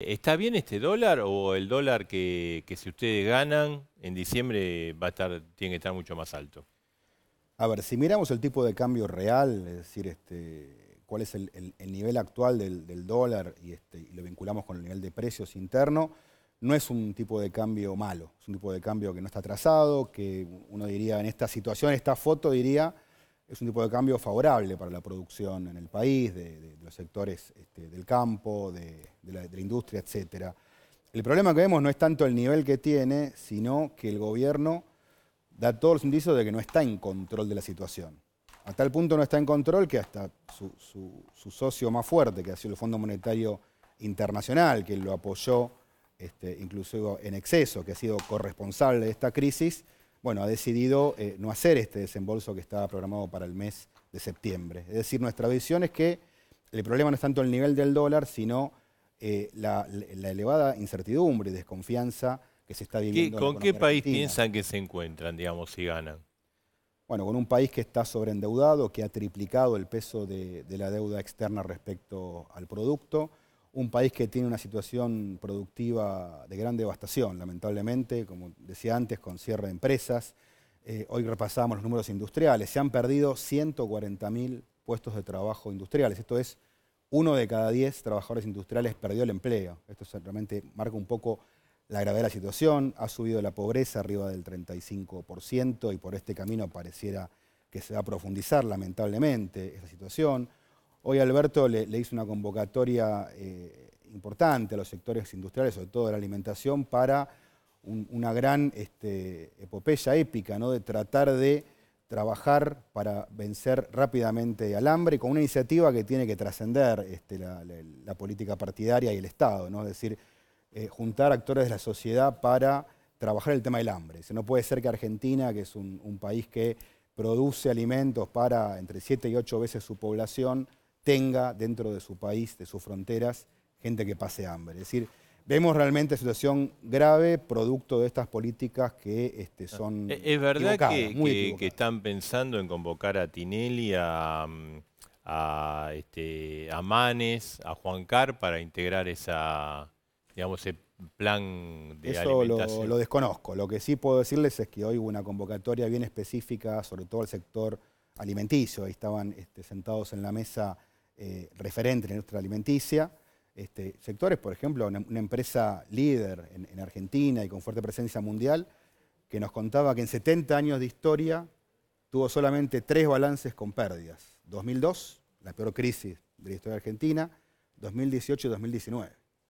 ¿Está bien este dólar o el dólar que, si ustedes ganan en diciembre va a estar, tiene que estar mucho más alto? A ver, si miramos el tipo de cambio real, es decir, este, cuál es el, nivel actual del, dólar este, y, lo vinculamos con el nivel de precios interno, no es un tipo de cambio malo, es un tipo de cambio que no está trazado, que uno diría en esta situación, esta foto diría, es un tipo de cambio favorable para la producción en el país, de, los sectores este, del campo, de de la, industria, etc. El problema que vemos no es tanto el nivel que tiene, sino que el gobierno da todos los indicios de que no está en control de la situación. A tal punto no está en control que hasta su, socio más fuerte, que ha sido el Fondo Monetario Internacional, que lo apoyó este, incluso en exceso, que ha sido corresponsable de esta crisis, bueno, ha decidido eh, no hacer este desembolso que estaba programado para el mes de septiembre. Es decir, nuestra visión es que el problema no es tanto el nivel del dólar, sino eh, la, elevada incertidumbre y desconfianza que se está viviendo. ¿Con qué país piensan que se encuentran, digamos, si ganan? Bueno, con un país que está sobreendeudado, que ha triplicado el peso de, la deuda externa respecto al producto, un país que tiene una situación productiva de gran devastación, lamentablemente, como decía antes, con cierre de empresas. Eh, hoy repasamos los números industriales. Se han perdido 140.000 puestos de trabajo industriales. Esto es uno de cada diez trabajadores industriales perdió el empleo. Esto realmente marca un poco la gravedad de la situación. Ha subido la pobreza arriba del 35% y por este camino pareciera que se va a profundizar, lamentablemente, esa situación. Hoy Alberto le, hizo una convocatoria eh, importante a los sectores industriales, sobre todo de la alimentación, para una gran este, epopeya épica de tratar de trabajar para vencer rápidamente al hambre con una iniciativa que tiene que trascender este, la, política partidaria y el Estado, ¿no? es decir, eh, juntar actores de la sociedad para trabajar el tema del hambre. no puede ser que Argentina, que es un, país que produce alimentos para entre siete y ocho veces su población, tenga dentro de su país, de sus fronteras, gente que pase hambre. Es decir, Vemos realmente situación grave producto de estas políticas que este, ah. son eh, ¿Es verdad que, están pensando en convocar a Tinelli, a, mm, este, a Manes, a Juan Car para integrar esa, digamos, ese plan de Eso alimentación? Lo, lo desconozco. Lo que sí puedo decirles es que hoy hubo una convocatoria bien específica, sobre todo al sector alimenticio. Ahí estaban este, sentados en la mesa eh, referente de nuestra alimenticia. Este, sectores, por ejemplo, una, empresa líder en, Argentina y con fuerte presencia mundial, que nos contaba que en 70 años de historia tuvo solamente tres balances con pérdidas. 2002, la peor crisis de la historia argentina, 2018 y 2019.